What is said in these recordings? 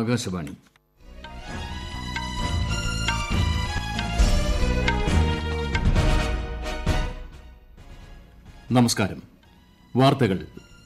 ആകാശവാണി നമസ്കാരം വാർത്തകൾ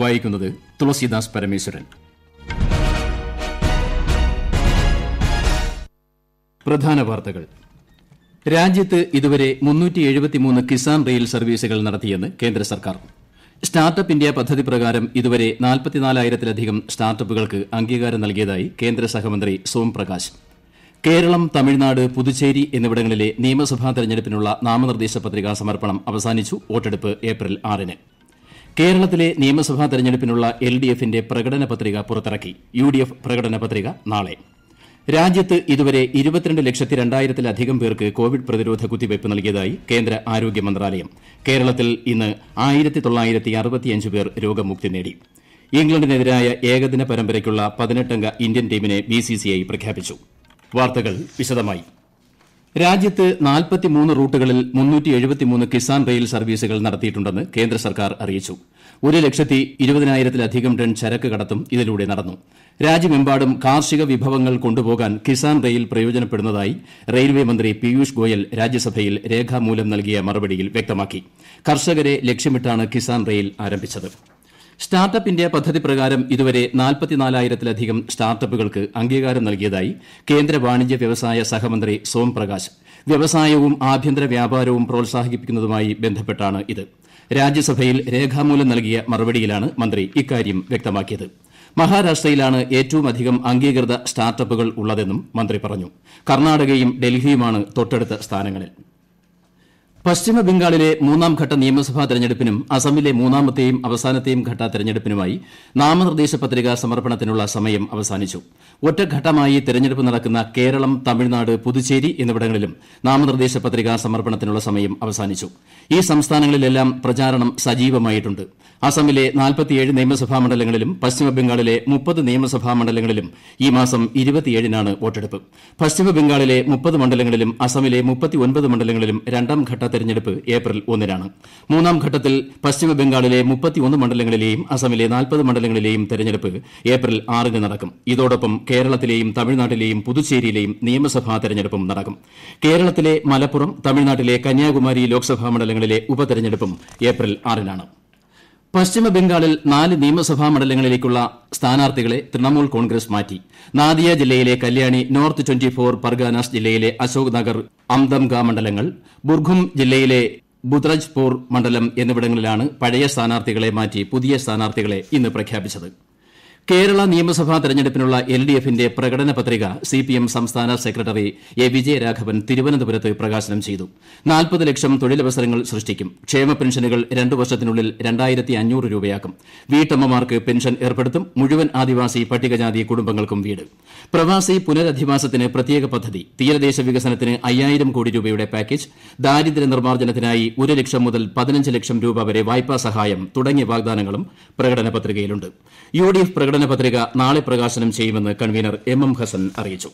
വായിക്കുന്നത് തുളസിദാസ് പരമേശ്വരൻ പ്രധാന വാർത്തകൾ രാജ്യത്ത് ഇതുവരെ മുന്നൂറ്റി എഴുപത്തിമൂന്ന് കിസാൻ റെയിൽ സർവീസുകൾ നടത്തിയെന്ന് കേന്ദ്ര സർക്കാർ സ്റ്റാർട്ടപ്പ് ഇന്ത്യ പദ്ധതി പ്രകാരം ഇതുവരെ നാൽപ്പത്തിനാലായിരത്തിലധികം സ്റ്റാർട്ടപ്പുകൾക്ക് അംഗീകാരം നൽകിയതായി കേന്ദ്ര സഹമന്ത്രി സോം പ്രകാശ് കേരളം തമിഴ്നാട് പുതുച്ചേരി എന്നിവിടങ്ങളിലെ നിയമസഭാ തെരഞ്ഞെടുപ്പിനുള്ള നാമനിർദ്ദേശ പത്രികാ സമർപ്പണം അവസാനിച്ചു വോട്ടെടുപ്പ് ഏപ്രിൽ ആറിന് കേരളത്തിലെ നിയമസഭാ തെരഞ്ഞെടുപ്പിനുള്ള എൽ ഡി എഫിന്റെ പ്രകടന പത്രിക പുറത്തിറക്കി യു ഡി എഫ് പ്രകടന പത്രിക നാളെ രാജ്യത്ത് ഇതുവരെ ഇരുപത്തിരണ്ട് ലക്ഷത്തി രണ്ടായിരത്തിലധികം പേർക്ക് കോവിഡ് പ്രതിരോധ കുത്തിവയ്പ് നൽകിയതായി കേന്ദ്ര ആരോഗ്യ മന്ത്രാലയം കേരളത്തിൽ ഇന്ന് പേർ രോഗമുക്തി നേടി ഇംഗ്ലണ്ടിനെതിരായ ഏകദിന പരമ്പരയ്ക്കുള്ള പതിനെട്ടംഗ ഇന്ത്യൻ ടീമിനെ ബിസിസിഐ പ്രഖ്യാപിച്ചു വാർത്തകൾ വിശദമായി രാജ്യത്ത് റൂട്ടുകളിൽ കിസാൻ റെയിൽ സർവീസുകൾ നടത്തിയിട്ടുണ്ടെന്ന് കേന്ദ്ര സർക്കാർ അറിയിച്ചു ഒരു ലക്ഷത്തി ഇരുപതിനായിരത്തിലധികം ടൺ ചരക്ക് കടത്തും ഇതിലൂടെ നടന്നു രാജ്യമെമ്പാടും കാർഷിക വിഭവങ്ങൾ കൊണ്ടുപോകാൻ കിസാൻ റെയിൽ പ്രയോജനപ്പെടുന്നതായി റെയിൽവേ മന്ത്രി പീയൂഷ് ഗോയൽ രാജ്യസഭയിൽ രേഖാമൂലം നൽകിയ മറുപടിയിൽ വ്യക്തമാക്കി കർഷകരെ ലക്ഷ്യമിട്ടാണ് കിസാൻ റെയിൽ ആരംഭിച്ചത് സ്റ്റാർട്ടപ്പ് ഇന്ത്യ പദ്ധതി പ്രകാരം ഇതുവരെ നാൽപ്പത്തിനാലായിരത്തിലധികം സ്റ്റാർട്ടപ്പുകൾക്ക് അംഗീകാരം നൽകിയതായി കേന്ദ്ര വാണിജ്യ വ്യവസായ സഹമന്ത്രി സോം പ്രകാശ് വ്യവസായവും ആഭ്യന്തര വ്യാപാരവും പ്രോത്സാഹിപ്പിക്കുന്നതുമായി ബന്ധപ്പെട്ടാണ് ഇത് രാജ്യസഭയിൽ രേഖാമൂലം നൽകിയ മറുപടിയിലാണ് മന്ത്രി ഇക്കാര്യം വ്യക്തമാക്കിയത് മഹാരാഷ്ട്രയിലാണ് ഏറ്റവുമധികം അംഗീകൃത സ്റ്റാർട്ടപ്പുകൾ ഉള്ളതെന്നും മന്ത്രി പറഞ്ഞു കർണാടകയും ഡൽഹിയുമാണ് തൊട്ടടുത്ത സ്ഥാനങ്ങളിൽ പശ്ചിമ ബംഗാളിലെ മൂന്നാം ഘട്ട നിയമസഭാ തെരഞ്ഞെടുപ്പിനും അസമിലെ മൂന്നാമത്തെയും അവസാനത്തെയും ഘട്ട തെരഞ്ഞെടുപ്പിനുമായി നാമനിർദ്ദേശ പത്രിക സമർപ്പണത്തിനുള്ള സമയം അവസാനിച്ചു ഒറ്റഘട്ടമായി തെരഞ്ഞെടുപ്പ് നടക്കുന്ന കേരളം തമിഴ്നാട് പുതുച്ചേരി എന്നിവിടങ്ങളിലും നാമനിർദ്ദേശ പത്രിക സമർപ്പണത്തിനുള്ള സമയം അവസാനിച്ചു ഈ സംസ്ഥാനങ്ങളിലെല്ലാം പ്രചാരണം സജീവമായിട്ടുണ്ട് അസമിലെ നാൽപ്പത്തിയേഴ് നിയമസഭാ മണ്ഡലങ്ങളിലും പശ്ചിമബംഗാളിലെ മുപ്പത് നിയമസഭാ മണ്ഡലങ്ങളിലും ഈ മാസം ഇരുപത്തിയേഴിനാണ് വോട്ടെടുപ്പ് പശ്ചിമബംഗാളിലെ മുപ്പത് മണ്ഡലങ്ങളിലും അസമിലെ മുപ്പത്തിയൊൻപത് മണ്ഡലങ്ങളിലും രണ്ടാം ഘട്ട തെരഞ്ഞെടുപ്പ് ഏപ്രിൽ ഒന്നിനാണ് മൂന്നാം ഘട്ടത്തിൽ പശ്ചിമബംഗാളിലെ മുപ്പത്തിയൊന്ന് മണ്ഡലങ്ങളിലെയും അസമിലെ നാൽപ്പത് മണ്ഡലങ്ങളിലെയും തെരഞ്ഞെടുപ്പ് ഏപ്രിൽ ആറിന് നടക്കും ഇതോടൊപ്പം കേരളത്തിലെയും തമിഴ്നാട്ടിലെയും പുതുച്ചേരിയിലെയും നിയമസഭാ തെരഞ്ഞെടുപ്പും നടക്കും കേരളത്തിലെ മലപ്പുറം തമിഴ്നാട്ടിലെ കന്യാകുമാരി ലോക്സഭാ മണ്ഡലങ്ങളിലെ ഉപതെരഞ്ഞെടുപ്പും ഏപ്രിൽ ആറിനാണ് പശ്ചിമ ബംഗാളിൽ നാല് നിയമസഭാ മണ്ഡലങ്ങളിലേക്കുള്ള സ്ഥാനാർത്ഥികളെ തൃണമൂൽ കോൺഗ്രസ് മാറ്റി നാദിയ ജില്ലയിലെ Kalyani north twenty four Parganas ജില്ലയിലെ അശോക് നഗർ അംദംഗ മണ്ഡലങ്ങൾ ബുർഖും ജില്ലയിലെ ബുദ്രജ്പൂർ മണ്ഡലം എന്നിവിടങ്ങളിലാണ് പഴയ സ്ഥാനാർത്ഥികളെ മാറ്റി പുതിയ സ്ഥാനാർത്ഥികളെ ഇന്ന് പ്രഖ്യാപിച്ചത് കേരള നിയമസഭാ തെരഞ്ഞെടുപ്പിനുള്ള എൽഡിഎഫിന്റെ പ്രകടന പത്രിക സിപിഎം സംസ്ഥാന സെക്രട്ടറി എ വിജയരാഘവൻ തിരുവനന്തപുരത്ത് പ്രകാശനം ചെയ്തു നാൽപ്പത് ലക്ഷം തൊഴിലവസരങ്ങൾ സൃഷ്ടിക്കും ക്ഷേമ പെൻഷനുകൾ രണ്ട് വർഷത്തിനുള്ളിൽ രണ്ടായിരത്തി അഞ്ഞൂറ് രൂപയാക്കും വീട്ടമ്മമാർക്ക് പെൻഷൻ ഏർപ്പെടുത്തും മുഴുവൻ ആദിവാസി പട്ടികജാതി കുടുംബങ്ങൾക്കും വീട് പ്രവാസി പുനരധിവാസത്തിന് പ്രത്യേക പദ്ധതി തീരദേശ വികസനത്തിന് അയ്യായിരം കോടി രൂപയുടെ പാക്കേജ് ദാരിദ്ര്യ നിർമ്മാർജ്ജനത്തിനായി ഒരു ലക്ഷം മുതൽ പതിനഞ്ച് ലക്ഷം രൂപ വരെ വായ്പാ സഹായം തുടങ്ങിയ വാഗ്ദാനങ്ങളും പ്രകടന എഫ് പ്രകടന പത്രിക നാളെ പ്രകാശനം ചെയ്യുമെന്ന് കൺവീനർ എം എം ഹസൻ അറിയിച്ചു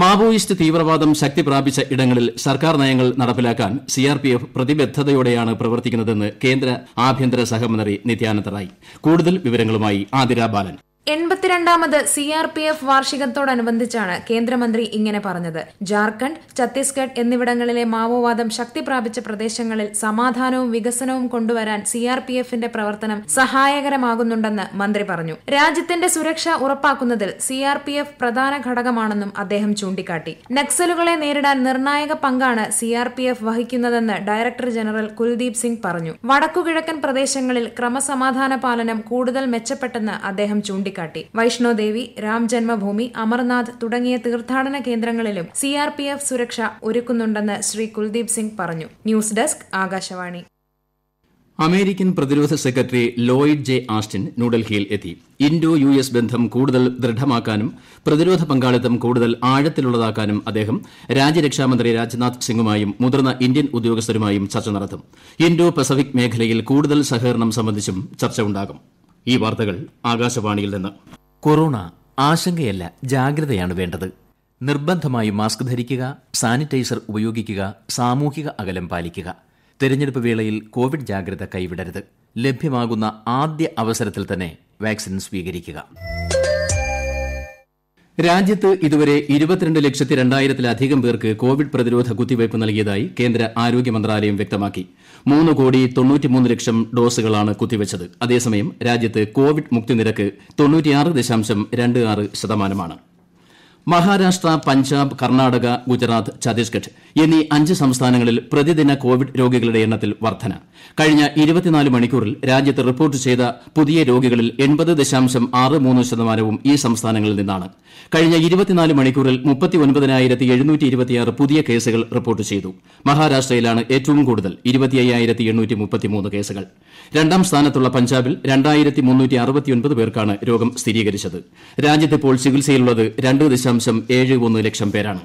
മാവോയിസ്റ്റ് തീവ്രവാദം ശക്തി പ്രാപിച്ച ഇടങ്ങളിൽ സർക്കാർ നയങ്ങൾ നടപ്പിലാക്കാൻ സിആർപിഎഫ് പ്രതിബദ്ധതയോടെയാണ് പ്രവർത്തിക്കുന്നതെന്ന് കേന്ദ്ര ആഭ്യന്തര സഹമന്ത്രി നിത്യാനന്ദ റായ് കൂടുതൽ വിവരങ്ങളുമായി ആതിര ബാലൻ എൺപത്തിരണ്ടാമത് സി ആർ പി എഫ് വാർഷികത്തോടനുബന്ധിച്ചാണ് കേന്ദ്രമന്ത്രി ഇങ്ങനെ പറഞ്ഞത് ജാർഖണ്ഡ് ഛത്തീസ്ഗഡ് എന്നിവിടങ്ങളിലെ മാവോവാദം ശക്തി പ്രാപിച്ച പ്രദേശങ്ങളിൽ സമാധാനവും വികസനവും കൊണ്ടുവരാൻ സി ആർ പി എഫിന്റെ പ്രവർത്തനം സഹായകരമാകുന്നുണ്ടെന്ന് മന്ത്രി പറഞ്ഞു രാജ്യത്തിന്റെ സുരക്ഷ ഉറപ്പാക്കുന്നതിൽ സി ആർ പി എഫ് പ്രധാന ഘടകമാണെന്നും അദ്ദേഹം ചൂണ്ടിക്കാട്ടി നക്സലുകളെ നേരിടാൻ നിർണായക പങ്കാണ് സി ആർ പി എഫ് വഹിക്കുന്നതെന്ന് ഡയറക്ടർ ജനറൽ കുൽദീപ് സിംഗ് പറഞ്ഞു വടക്കുകിഴക്കൻ പ്രദേശങ്ങളിൽ ക്രമസമാധാന പാലനം കൂടുതൽ മെച്ചപ്പെട്ടെന്ന് അദ്ദേഹം ചൂണ്ടിക്കാട്ടി ചൂണ്ടിക്കാട്ടി വൈഷ്ണോദേവി രാം ജന്മഭൂമി അമർനാഥ് തുടങ്ങിയ തീർത്ഥാടന കേന്ദ്രങ്ങളിലും സി ആർ പി എഫ് സുരക്ഷ ഒരുക്കുന്നുണ്ടെന്ന് ശ്രീ കുൽദീപ് സിംഗ് പറഞ്ഞു ന്യൂസ് ഡെസ്ക് ആകാശവാണി അമേരിക്കൻ പ്രതിരോധ സെക്രട്ടറി ലോയിഡ് ജെ ആസ്റ്റിൻ ന്യൂഡൽഹിയിൽ എത്തി ഇന്തോ യു എസ് ബന്ധം കൂടുതൽ ദൃഢമാക്കാനും പ്രതിരോധ പങ്കാളിത്തം കൂടുതൽ ആഴത്തിലുള്ളതാക്കാനും അദ്ദേഹം രാജ്യരക്ഷാമന്ത്രി രാജ്നാഥ് സിംഗുമായും മുതിർന്ന ഇന്ത്യൻ ഉദ്യോഗസ്ഥരുമായും ചർച്ച നടത്തും ഇന്തോ പസഫിക് മേഖലയിൽ കൂടുതൽ സഹകരണം സംബന്ധിച്ചും ചർച്ച ഉണ്ടാകും ഈ വാർത്തകൾ ആകാശവാണിയിൽ നിന്ന് കൊറോണ ആശങ്കയല്ല ജാഗ്രതയാണ് വേണ്ടത് നിർബന്ധമായി മാസ്ക് ധരിക്കുക സാനിറ്റൈസർ ഉപയോഗിക്കുക സാമൂഹിക അകലം പാലിക്കുക തെരഞ്ഞെടുപ്പ് വേളയിൽ കോവിഡ് ജാഗ്രത കൈവിടരുത് ലഭ്യമാകുന്ന ആദ്യ അവസരത്തിൽ തന്നെ വാക്സിൻ സ്വീകരിക്കുക കോവിഡ് രാജ്യത്ത് ഇതുവരെ ഇരുപത്തിരണ്ട് ലക്ഷത്തി രണ്ടായിരത്തിലധികം പേർക്ക് കോവിഡ് പ്രതിരോധ കുത്തിവയ്പ്പ് നൽകിയതായി കേന്ദ്ര ആരോഗ്യ മന്ത്രാലയം വ്യക്തമാക്കി മൂന്ന് കോടി തൊണ്ണൂറ്റിമൂന്ന് ലക്ഷം ഡോസുകളാണ് കുത്തിവച്ചത് അതേസമയം രാജ്യത്ത് കോവിഡ് മുക്തി നിരക്ക് തൊണ്ണൂറ്റിയാറ് ദശാംശം രണ്ട് ആറ് ശതമാനമാണ് മഹാരാഷ്ട്ര പഞ്ചാബ് കർണാടക ഗുജറാത്ത് ഛത്തീസ്ഗഡ് എന്നീ അഞ്ച് സംസ്ഥാനങ്ങളിൽ പ്രതിദിന കോവിഡ് രോഗികളുടെ എണ്ണത്തിൽ വർദ്ധന കഴിഞ്ഞ മണിക്കൂറിൽ രാജ്യത്ത് റിപ്പോർട്ട് ചെയ്ത പുതിയ രോഗികളിൽ ശതമാനവും ഈ സംസ്ഥാനങ്ങളിൽ നിന്നാണ് കഴിഞ്ഞ മണിക്കൂറിൽ പുതിയ കേസുകൾ റിപ്പോർട്ട് ചെയ്തു മഹാരാഷ്ട്രയിലാണ് ഏറ്റവും കൂടുതൽ കേസുകൾ രണ്ടാം സ്ഥാനത്തുള്ള പഞ്ചാബിൽ പേർക്കാണ് രോഗം സ്ഥിരീകരിച്ചത് രാജ്യത്തിപ്പോൾ ചികിത്സയിലുള്ളത് രണ്ട് ദശാംശം ഏഴ് ഒന്ന് ലക്ഷം പേരാണ്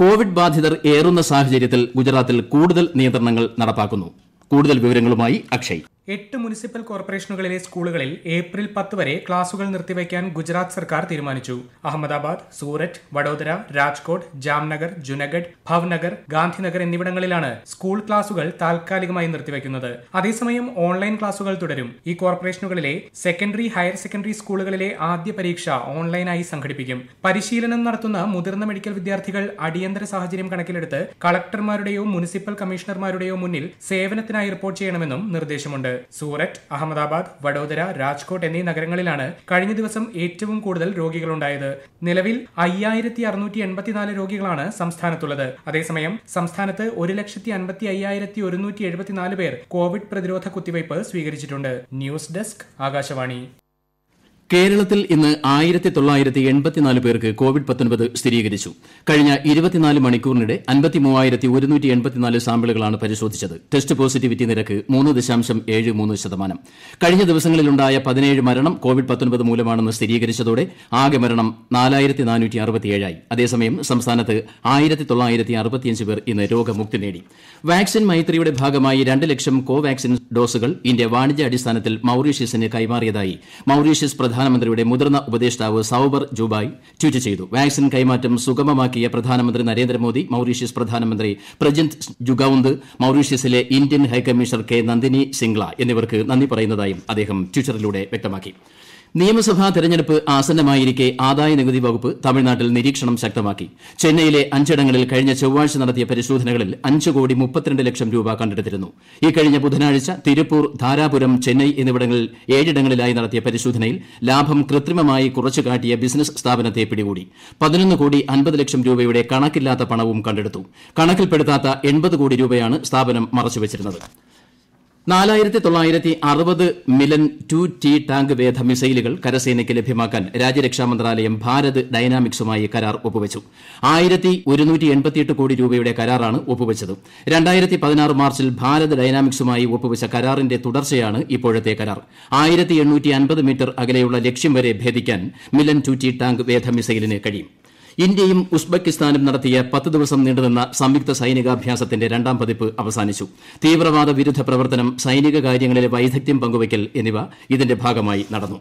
കോവിഡ് ബാധിതർ ഏറുന്ന സാഹചര്യത്തിൽ ഗുജറാത്തിൽ കൂടുതൽ നിയന്ത്രണങ്ങൾ നടപ്പാക്കുന്നു കൂടുതൽ വിവരങ്ങളുമായി അക്ഷയ് എട്ട് മുനിസിപ്പൽ കോർപ്പറേഷനുകളിലെ സ്കൂളുകളിൽ ഏപ്രിൽ പത്ത് വരെ ക്ലാസുകൾ നിർത്തിവയ്ക്കാൻ ഗുജറാത്ത് സർക്കാർ തീരുമാനിച്ചു അഹമ്മദാബാദ് സൂററ്റ് വഡോദര രാജ്കോട്ട് ജാംനഗർ ജുനഗഡ് ഭവ്നഗർ ഗാന്ധിനഗർ എന്നിവിടങ്ങളിലാണ് സ്കൂൾ ക്ലാസുകൾ താൽക്കാലികമായി നിർത്തിവയ്ക്കുന്നത് അതേസമയം ഓൺലൈൻ ക്ലാസുകൾ തുടരും ഈ കോർപ്പറേഷനുകളിലെ സെക്കൻഡറി ഹയർ സെക്കൻഡറി സ്കൂളുകളിലെ ആദ്യ പരീക്ഷ ഓൺലൈനായി സംഘടിപ്പിക്കും പരിശീലനം നടത്തുന്ന മുതിർന്ന മെഡിക്കൽ വിദ്യാർത്ഥികൾ അടിയന്തര സാഹചര്യം കണക്കിലെടുത്ത് കളക്ടർമാരുടെയോ മുനിസിപ്പൽ കമ്മീഷണർമാരുടെയോ മുന്നിൽ സേവനത്തിനായി റിപ്പോർട്ട് ചെയ്യണമെന്നും നിർദ്ദേശമുണ്ട് സൂററ്റ് അഹമ്മദാബാദ് വഡോദര രാജ്കോട്ട് എന്നീ നഗരങ്ങളിലാണ് കഴിഞ്ഞ ദിവസം ഏറ്റവും കൂടുതൽ രോഗികളുണ്ടായത് നിലവിൽ അയ്യായിരത്തി എൺപത്തിനാല് രോഗികളാണ് സംസ്ഥാനത്തുള്ളത് അതേസമയം സംസ്ഥാനത്ത് ഒരു ലക്ഷത്തി അൻപത്തി അയ്യായിരത്തി ഒരുന്നൂറ്റി എഴുപത്തിനാല് പേർ കോവിഡ് പ്രതിരോധ കുത്തിവയ്പ് സ്വീകരിച്ചിട്ടുണ്ട് ന്യൂസ് ഡെസ്ക് ആകാശവാണി കേരളത്തിൽ ഇന്ന് പേർക്ക് കോവിഡ് സ്ഥിരീകരിച്ചു കഴിഞ്ഞ മണിക്കൂറിനിടെ സാമ്പിളുകളാണ് പരിശോധിച്ചത് ടെസ്റ്റ് പോസിറ്റിവിറ്റി നിരക്ക് കഴിഞ്ഞ ദിവസങ്ങളിലുണ്ടായ മരണം കോവിഡ് മൂലമാണെന്ന് സ്ഥിരീകരിച്ചതോടെ ആകെ മരണം ആയി അതേസമയം സംസ്ഥാനത്ത് പേർ ഇന്ന് രോഗമുക്തി നേടി വാക്സിൻ മൈത്രിയുടെ ഭാഗമായി രണ്ട് ലക്ഷം കോവാക്സിൻ ഡോസുകൾ ഇന്ത്യ അടിസ്ഥാനത്തിൽ മൌറീഷ്യസിന് കൈമാറിയതായി മൌറീഷ്യസ് പ്രധാനമന്ത്രി പ്രധാനമന്ത്രിയുടെ മുതിർന്ന ഉപദേഷ്ടാവ് സൌബർ ജുബായ് ട്വീറ്റ് ചെയ്തു വാക്സിൻ കൈമാറ്റം സുഗമമാക്കിയ പ്രധാനമന്ത്രി നരേന്ദ്രമോദി മൌറീഷ്യസ് പ്രധാനമന്ത്രി പ്രജിന്ദ് ജുഗൌന്ദ് മൌറീഷ്യസിലെ Indian high commissioner K Nandini Singla എന്നിവർക്ക് നന്ദി പറയുന്നതായും അദ്ദേഹം ട്വിറ്ററിലൂടെ വ്യക്തമാക്കി നിയമസഭാ തെരഞ്ഞെടുപ്പ് ആസന്നമായിരിക്കെ ആദായനികുതി വകുപ്പ് തമിഴ്നാട്ടിൽ നിരീക്ഷണം ശക്തമാക്കി ചെന്നൈയിലെ അഞ്ചിടങ്ങളിൽ കഴിഞ്ഞ ചൊവ്വാഴ്ച നടത്തിയ പരിശോധനകളിൽ അഞ്ച് കോടി മുപ്പത്തിരണ്ട് ലക്ഷം രൂപ കണ്ടെടുത്തിരുന്നു ഇക്കഴിഞ്ഞ ബുധനാഴ്ച തിരുപ്പൂർ ധാരാപുരം ചെന്നൈ എന്നിവിടങ്ങളിൽ ഏഴിടങ്ങളിലായി നടത്തിയ പരിശോധനയിൽ ലാഭം കൃത്രിമമായി കുറച്ചു കാട്ടിയ ബിസിനസ് സ്ഥാപനത്തെ പിടികൂടി പതിനൊന്ന് കോടി അൻപത് ലക്ഷം രൂപയുടെ കണക്കില്ലാത്ത പണവും കണ്ടെടുത്തു കണക്കിൽപ്പെടുത്താത്ത എൺപത് കോടി രൂപയാണ് സ്ഥാപനം മറച്ചുവച്ചിരുന്നത് നാലായിരത്തി തൊള്ളായിരത്തി അറുപത് മിലൻ ടു ടി ടാങ്ക് വേധ മിസൈലുകൾ കരസേനയ്ക്ക് ലഭ്യമാക്കാൻ രാജ്യരക്ഷാ മന്ത്രാലയം ഭാരത് ഡൈനാമിക്സുമായി കരാർ കോടി രൂപയുടെ കരാറാണ് ഒപ്പുവച്ചത് മാർച്ചിൽ ഭാരത് ഡൈനാമിക്സുമായി ഒപ്പുവച്ച കരാറിന്റെ തുടർച്ചയാണ് ഇപ്പോഴത്തെ കരാർ മീറ്റർ അകലെയുള്ള ലക്ഷ്യം വരെ ഭേദിക്കാൻ മിലൻ ടു ടി ടാങ്ക് വേധ മിസൈലിന് കഴിയും ഇന്ത്യയും ഉസ്ബെക്കിസ്ഥാനും നടത്തിയ പത്ത് ദിവസം നീണ്ടുനിന്ന സംയുക്ത സൈനികാഭ്യാസത്തിന്റെ രണ്ടാം പതിപ്പ് അവസാനിച്ചു തീവ്രവാദ വിരുദ്ധ പ്രവർത്തനം സൈനിക കാര്യങ്ങളിലെ വൈദഗ്ധ്യം പങ്കുവയ്ക്കൽ എന്നിവ ഇതിന്റെ ഭാഗമായി നടന്നു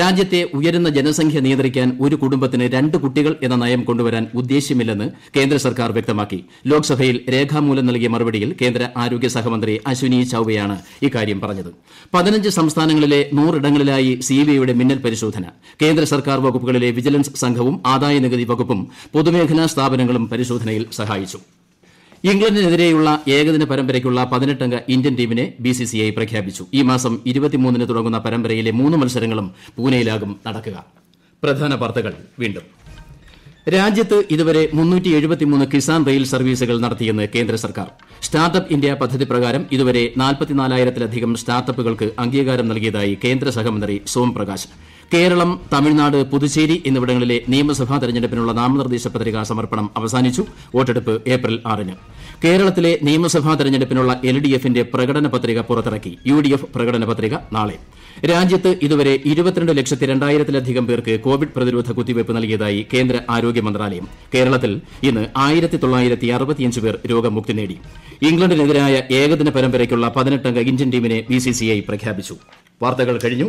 രാജ്യത്തെ ഉയരുന്ന ജനസംഖ്യ നിയന്ത്രിക്കാൻ ഒരു കുടുംബത്തിന് രണ്ട് കുട്ടികൾ എന്ന നയം കൊണ്ടുവരാൻ ഉദ്ദേശ്യമില്ലെന്ന് കേന്ദ്ര സർക്കാർ വ്യക്തമാക്കി ലോക്സഭയിൽ രേഖാമൂലം നൽകിയ മറുപടിയിൽ കേന്ദ്ര ആരോഗ്യ സഹമന്ത്രി അശ്വിനി ചൌബെയാണ് ഇക്കാര്യം പറഞ്ഞത് പതിനഞ്ച് സംസ്ഥാനങ്ങളിലെ നൂറിടങ്ങളിലായി സിബിഐയുടെ മിന്നൽ പരിശോധന കേന്ദ്ര സർക്കാർ വകുപ്പുകളിലെ വിജിലൻസ് സംഘവും ആദായനികുതി വകുപ്പും ബാങ്കുകളും പൊതുമേഖലാ സ്ഥാപനങ്ങളും പരിശോധനയിൽ സഹായിച്ചു ഇംഗ്ലണ്ടിനെതിരെയുള്ള ഏകദിന പരമ്പരയ്ക്കുള്ള പതിനെട്ടംഗ ഇന്ത്യൻ ടീമിനെ ബിസിസിഐ പ്രഖ്യാപിച്ചു ഈ മാസം ന് തുടങ്ങുന്ന പരമ്പരയിലെ മൂന്ന് മത്സരങ്ങളും പൂനെയിലാകും നടക്കുക രാജ്യത്ത് ഇതുവരെ കിസാൻ റെയിൽ സർവീസുകൾ നടത്തിയെന്ന് കേന്ദ്ര സർക്കാർ സ്റ്റാർട്ടപ്പ് ഇന്ത്യ പദ്ധതി പ്രകാരം ഇതുവരെ നാൽപ്പത്തിനാലായിരത്തിലധികം സ്റ്റാർട്ടപ്പുകൾക്ക് അംഗീകാരം നൽകിയതായി കേന്ദ്ര സഹമന്ത്രി സോം പ്രകാശ് കേരളം തമിഴ്നാട് പുതുച്ചേരി എന്നിവിടങ്ങളിലെ നിയമസഭാ തെരഞ്ഞെടുപ്പിനുള്ള നാമനിർദ്ദേശ പത്രികാ സമർപ്പണം അവസാനിച്ചു വോട്ടെടുപ്പ് ഏപ്രിൽ ആറിന് കേരളത്തിലെ നിയമസഭാ തെരഞ്ഞെടുപ്പിനുള്ള എൽ ഡി എഫിന്റെ പ്രകടന പത്രിക പുറത്തിറക്കി യു ഡി എഫ് പ്രകടന പത്രിക നാളെ രാജ്യത്ത് ഇതുവരെ ഇരുപത്തിരണ്ട് ലക്ഷത്തി രണ്ടായിരത്തിലധികം പേർക്ക് കോവിഡ് പ്രതിരോധ കുത്തിവയ്പ് നൽകിയതായി കേന്ദ്ര ആരോഗ്യ മന്ത്രാലയം കേരളത്തിൽ ഇന്ന് ആയിരത്തി തൊള്ളായിരത്തി അറുപത്തിയഞ്ച് പേർ രോഗമുക്തി നേടി ഇംഗ്ലണ്ടിനെതിരായ ഏകദിന പരമ്പരയ്ക്കുള്ള പതിനെട്ടംഗ ഇന്ത്യൻ ടീമിനെ ബിസിസിഐ പ്രഖ്യാപിച്ചു വാർത്തകൾ കഴിഞ്ഞു